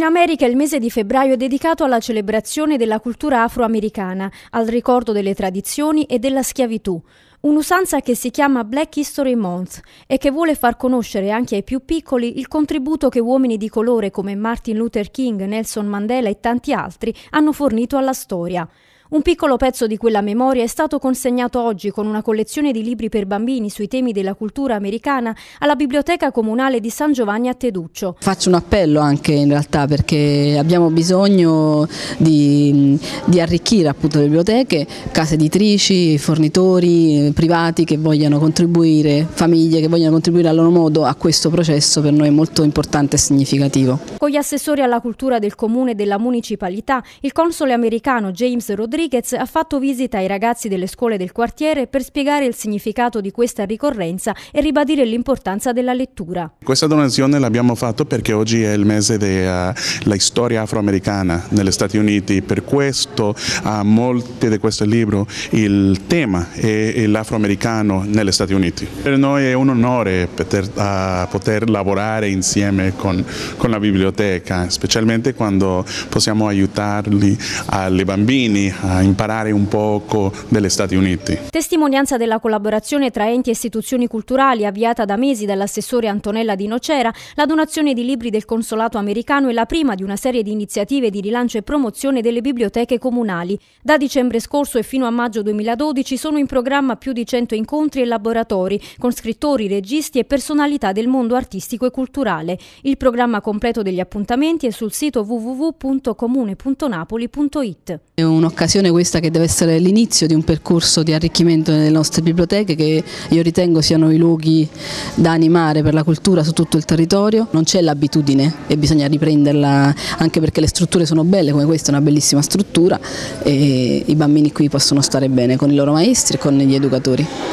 In America il mese di febbraio è dedicato alla celebrazione della cultura afroamericana, al ricordo delle tradizioni e della schiavitù. Un'usanza che si chiama Black History Month e che vuole far conoscere anche ai più piccoli il contributo che uomini di colore come Martin Luther King, Nelson Mandela e tanti altri hanno fornito alla storia. Un piccolo pezzo di quella memoria è stato consegnato oggi con una collezione di libri per bambini sui temi della cultura americana alla Biblioteca Comunale di San Giovanni a Teduccio. Faccio un appello anche in realtà perché abbiamo bisogno di, di arricchire appunto le biblioteche, case editrici, fornitori privati che vogliano contribuire, famiglie che vogliano contribuire a loro modo a questo processo per noi è molto importante e significativo. Con gli assessori alla cultura del comune e della municipalità, il console americano James Rodriguez Rodriguez ha fatto visita ai ragazzi delle scuole del quartiere per spiegare il significato di questa ricorrenza e ribadire l'importanza della lettura. Questa donazione l'abbiamo fatta perché oggi è il mese della eh, uh, storia afroamericana negli Stati Uniti, per questo a uh, molti di questi libri il tema è l'afroamericano negli Stati Uniti. Per noi è un onore poter, uh, poter lavorare insieme con, con la biblioteca, specialmente quando possiamo aiutarli, alle eh, bambini, imparare un poco degli Stati Uniti. Testimonianza della collaborazione tra enti e istituzioni culturali avviata da mesi dall'assessore Antonella Di Nocera, la donazione di libri del Consolato americano è la prima di una serie di iniziative di rilancio e promozione delle biblioteche comunali. Da dicembre scorso e fino a maggio 2012 sono in programma più di 100 incontri e laboratori con scrittori, registi e personalità del mondo artistico e culturale. Il programma completo degli appuntamenti è sul sito www.comune.napoli.it. È un'occasione occasione questa che deve essere l'inizio di un percorso di arricchimento delle nostre biblioteche che io ritengo siano i luoghi da animare per la cultura su tutto il territorio. Non c'è l'abitudine e bisogna riprenderla anche perché le strutture sono belle, come questa è una bellissima struttura e i bambini qui possono stare bene con i loro maestri e con gli educatori.